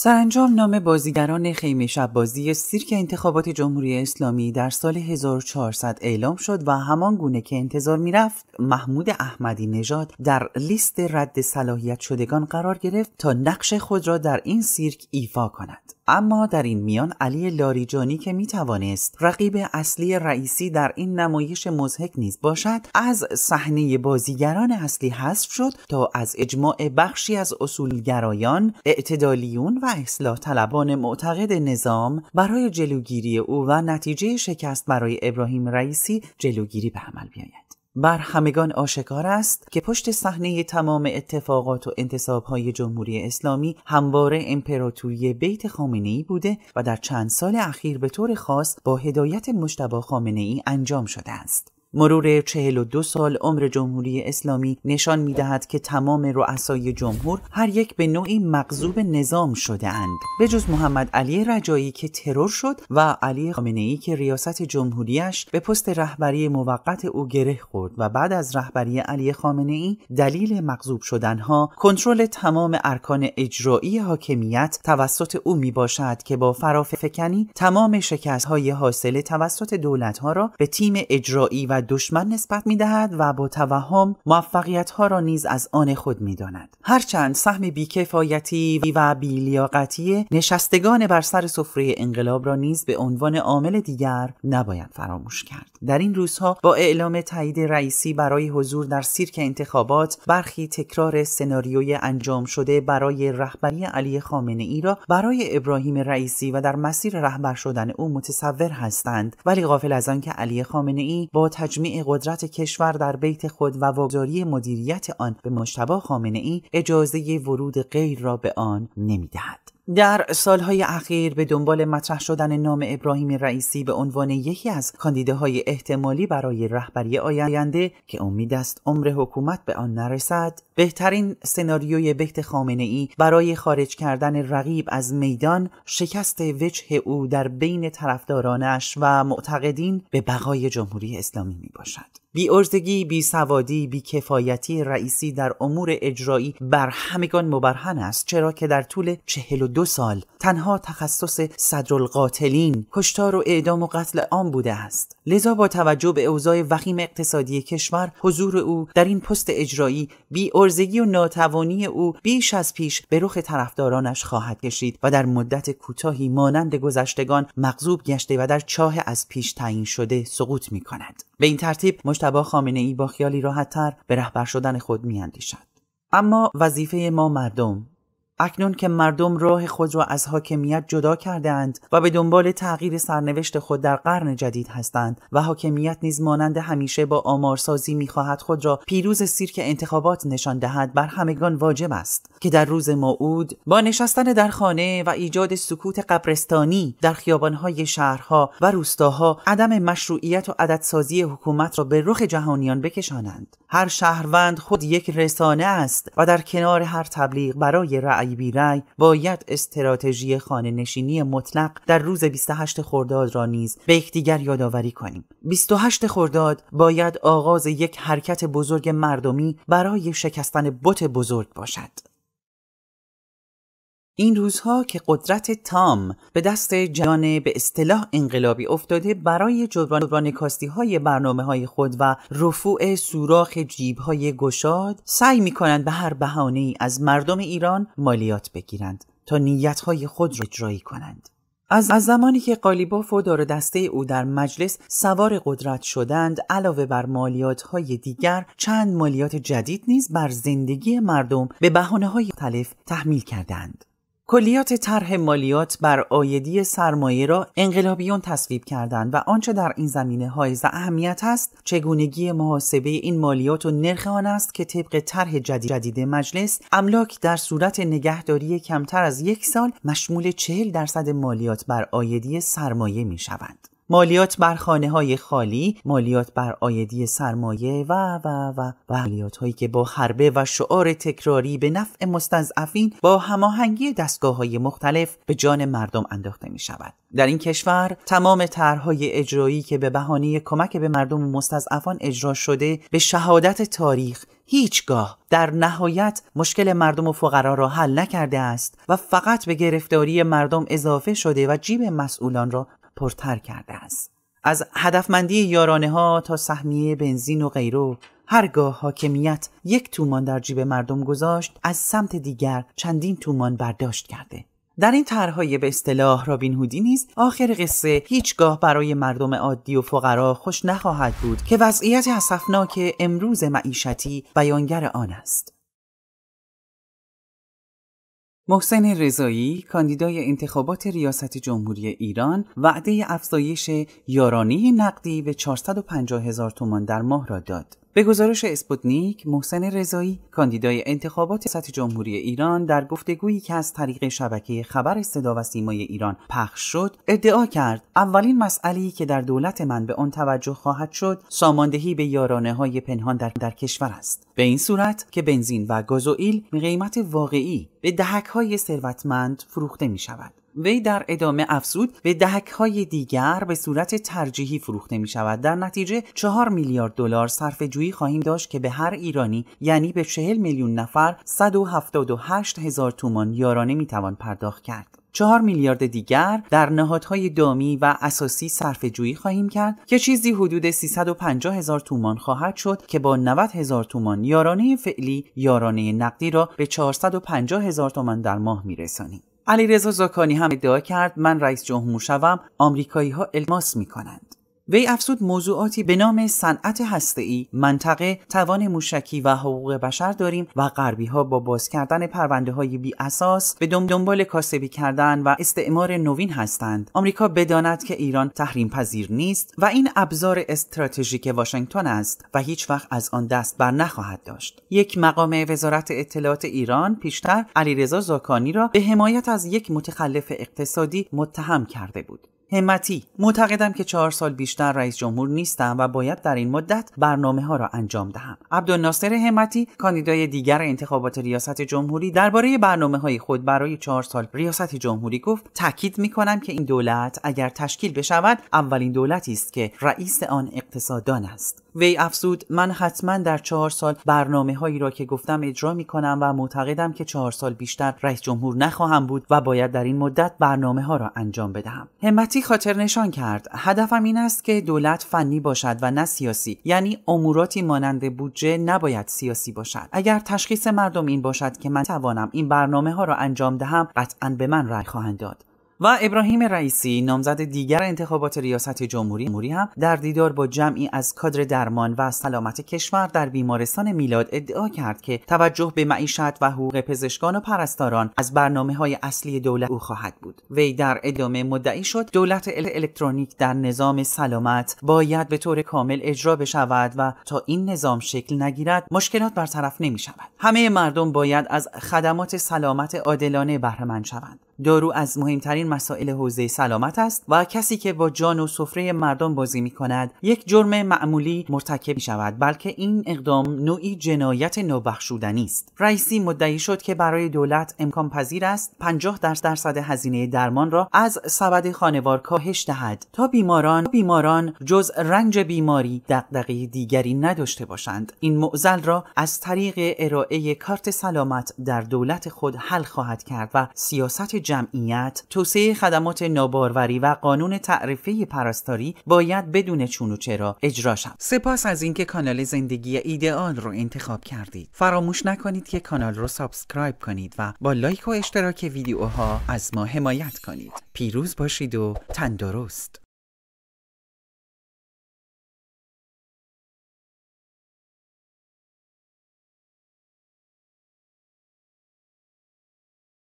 سرانجام نام بازیگران خیمه شب بازی سیرک انتخابات جمهوری اسلامی در سال 1400 اعلام شد و همان گونه که انتظار میرفت محمود احمدی نژاد در لیست رد صلاحیت شدگان قرار گرفت تا نقش خود را در این سیرک ایفا کند. اما در این میان علی لاریجانی که می توانست رقیب اصلی رئیسی در این نمایش مزهک نیز باشد از صحنه بازیگران اصلی حذف شد تا از اجماع بخشی از اصولگرایان اعتدالیون و اصلاح طلبان معتقد نظام برای جلوگیری او و نتیجه شکست برای ابراهیم رئیسی جلوگیری به عمل بیاید بر همگان آشکار است که پشت صحنه تمام اتفاقات و انتصابهای جمهوری اسلامی همواره امپراتوری بیت خامنه ای بوده و در چند سال اخیر به طور خاص با هدایت مشتبه خامنه ای انجام شده است. مرور دو سال عمر جمهوری اسلامی نشان می دهد که تمام رؤسای جمهور هر یک به نوعی مغزوب نظام شده اند به جز محمد علی رجایی که ترور شد و علی خامنه ای که ریاست جمهوریش به پست رهبری موقت او گره خورد و بعد از رهبری علی خامنه ای دلیل شدن شدنها کنترل تمام ارکان اجرایی حاکمیت توسط او می باشد که با فرافکنی تمام شکست های حاصله توسط دولت ها را به تیم اجرایی و دشمن نسبت می دهد و با توهم موفقیت ها را نیز از آن خود می داند. هرچند سهم بیکفایتی و بیلیاقتی نشستگان بر سر سفره انقلاب را نیز به عنوان عامل دیگر نباید فراموش کرد. در این روزها با اعلام تایید رئیسی برای حضور در سیرک انتخابات برخی تکرار سناریوی انجام شده برای رهبری علی خامنه ای را برای ابراهیم رئیسی و در مسیر رهبر شدن او متصور هستند ولی غافل از آنکه علی خامنه ای با تجمیع قدرت کشور در بیت خود و واگذاری مدیریت آن به مشتبه خامنه ای اجازه ورود غیر را به آن نمیدهد. در سالهای اخیر به دنبال مطرح شدن نام ابراهیم رئیسی به عنوان یکی از کاندیداهای احتمالی برای رهبری آینده که امید است عمر حکومت به آن نرسد بهترین سناریوی بهت خامنه ای برای خارج کردن رقیب از میدان شکست وجه او در بین طرفدارانش و معتقدین به بقای جمهوری اسلامی می باشد. بی ارزگی، بی سوادی، بی کفایتی رئیسی در امور اجرایی بر همگان مبرهن است چرا که در طول 42 سال تنها تخصص صدرالقاتلین کشتار و اعدام و قتل عام بوده است لذا با توجه به اوضاع وخیم اقتصادی کشور حضور او در این پست اجرایی بی ارزگی و ناتوانی او بیش از پیش به رخ طرفدارانش خواهد کشید و در مدت کوتاهی مانند گذشتگان مغضوب گشته و در چاه از پیش تعیین شده سقوط می کند به این ترتیب مشتبه خامنه ای با خیالی راحتتر به رهبر شدن خود میاندیشد اما وظیفه ما مردم اکنون که مردم راه خود را از حاکمیت جدا کرده اند و به دنبال تغییر سرنوشت خود در قرن جدید هستند و حاکمیت نیز مانند همیشه با آمارسازی میخواهد خود را پیروز سیرک انتخابات نشان دهد بر همگان واجب است که در روز موعود با نشستن در خانه و ایجاد سکوت قبرستانی در خیابانهای شهرها و روستاها عدم مشروعیت و عددسازی حکومت را به رخ جهانیان بکشانند هر شهروند خود یک رسانه است و در کنار هر تبلیغ برای رأی رأی بی رأی باید استراتژی خانه نشینی مطلق در روز 28 خرداد را نیز به یکدیگر یادآوری کنیم 28 خرداد باید آغاز یک حرکت بزرگ مردمی برای شکستن بت بزرگ باشد این روزها که قدرت تام به دست جان به اصطلاح انقلابی افتاده برای جبران کاستی های برنامه های خود و رفوع سوراخ جیب های گشاد سعی می کنند به هر بهانه ای از مردم ایران مالیات بگیرند تا نیت های خود را اجرایی کنند. از, از زمانی که قالیباف و دار دسته او در مجلس سوار قدرت شدند علاوه بر مالیات های دیگر چند مالیات جدید نیز بر زندگی مردم به بهانه های مختلف تحمیل کردند. کلیات طرح مالیات بر آیدی سرمایه را انقلابیون تصویب کردند و آنچه در این زمینه حائز اهمیت است چگونگی محاسبه این مالیات و نرخ آن است که طبق طرح جدید, جدید مجلس املاک در صورت نگهداری کمتر از یک سال مشمول چهل درصد مالیات بر آیدی سرمایه می شوند. مالیات بر خانه های خالی، مالیات بر آیدی سرمایه و و و و مالیات هایی که با حربه و شعار تکراری به نفع مستضعفین با هماهنگی دستگاه های مختلف به جان مردم انداخته می شود. در این کشور تمام طرحهای اجرایی که به بهانه کمک به مردم مستضعفان اجرا شده به شهادت تاریخ هیچگاه در نهایت مشکل مردم و فقرا را حل نکرده است و فقط به گرفتاری مردم اضافه شده و جیب مسئولان را پرتر کرده است از هدفمندی یارانه ها تا سهمیه بنزین و غیره هرگاه حاکمیت یک تومان در جیب مردم گذاشت از سمت دیگر چندین تومان برداشت کرده در این طرحهای به اصطلاح رابین هودی نیز آخر قصه هیچگاه برای مردم عادی و فقرا خوش نخواهد بود که وضعیت اسفناک امروز معیشتی بیانگر آن است محسن رضایی کاندیدای انتخابات ریاست جمهوری ایران وعده افزایش یارانه نقدی به 450 هزار تومان در ماه را داد. به گزارش اسپوتنیک محسن رضایی کاندیدای انتخابات سطح جمهوری ایران در گفتگویی که از طریق شبکه خبر صدا و سیمای ایران پخش شد ادعا کرد اولین مسئله که در دولت من به آن توجه خواهد شد ساماندهی به یارانه های پنهان در, در کشور است به این صورت که بنزین و گازوئیل قیمت واقعی به دهک های ثروتمند فروخته می شود وی در ادامه افزود به دهک های دیگر به صورت ترجیحی فروخته می شود در نتیجه 4 میلیارد دلار صرف جویی خواهیم داشت که به هر ایرانی یعنی به 40 میلیون نفر 178 هزار تومان یارانه می توان پرداخت کرد چهار میلیارد دیگر در نهادهای دامی و اساسی صرف جویی خواهیم کرد که چیزی حدود 350 هزار تومان خواهد شد که با 90 هزار تومان یارانه فعلی یارانه نقدی را به 450 هزار تومان در ماه میرسانیم. رضا زاکانی هم ادعا کرد من رئیس جمهور شوم آمریکایی ها الماس کنند. وی افزود موضوعاتی به نام صنعت هسته‌ای، منطقه، توان موشکی و حقوق بشر داریم و غربی ها با باز کردن پرونده های بی اساس به دنبال کاسبی کردن و استعمار نوین هستند. آمریکا بداند که ایران تحریم پذیر نیست و این ابزار استراتژیک واشنگتن است و هیچ وقت از آن دست بر نخواهد داشت. یک مقام وزارت اطلاعات ایران پیشتر علیرضا زاکانی را به حمایت از یک متخلف اقتصادی متهم کرده بود. همتی معتقدم که چهار سال بیشتر رئیس جمهور نیستم و باید در این مدت برنامه ها را انجام دهم عبدالناصر همتی کاندیدای دیگر انتخابات ریاست جمهوری درباره برنامه های خود برای چهار سال ریاست جمهوری گفت تاکید می کنم که این دولت اگر تشکیل بشود اولین دولتی است که رئیس آن اقتصاددان است وی افزود من حتما در چهار سال برنامه هایی را که گفتم اجرا می کنم و معتقدم که چهار سال بیشتر رئیس جمهور نخواهم بود و باید در این مدت برنامه ها را انجام بدهم همتی این خاطر نشان کرد هدفم این است که دولت فنی باشد و نه سیاسی یعنی اموراتی مانند بودجه نباید سیاسی باشد اگر تشخیص مردم این باشد که من توانم این برنامه ها را انجام دهم قطعا به من رأی خواهند داد و ابراهیم رئیسی نامزد دیگر انتخابات ریاست جمهوری هم در دیدار با جمعی از کادر درمان و سلامت کشور در بیمارستان میلاد ادعا کرد که توجه به معیشت و حقوق پزشکان و پرستاران از برنامه های اصلی دولت او خواهد بود وی در ادامه مدعی شد دولت ال الکترونیک در نظام سلامت باید به طور کامل اجرا بشود و تا این نظام شکل نگیرد مشکلات برطرف نمی شود همه مردم باید از خدمات سلامت عادلانه بهره شوند دارو از مهمترین مسائل حوزه سلامت است و کسی که با جان و سفره مردم بازی می کند یک جرم معمولی مرتکب می شود بلکه این اقدام نوعی جنایت نوبخشودنی است رئیسی مدعی شد که برای دولت امکان پذیر است 50 درصد هزینه درمان را از سبد خانوار کاهش دهد تا بیماران بیماران جز رنج بیماری دغدغه دیگری نداشته باشند این معضل را از طریق ارائه کارت سلامت در دولت خود حل خواهد کرد و سیاست جمعیت، توسعه خدمات ناباروری و قانون تعرفه پرستاری باید بدون چون و چرا اجرا شود سپاس از اینکه کانال زندگی ایدئال رو انتخاب کردید. فراموش نکنید که کانال رو سابسکرایب کنید و با لایک و اشتراک ویدیوها از ما حمایت کنید. پیروز باشید و تندرست.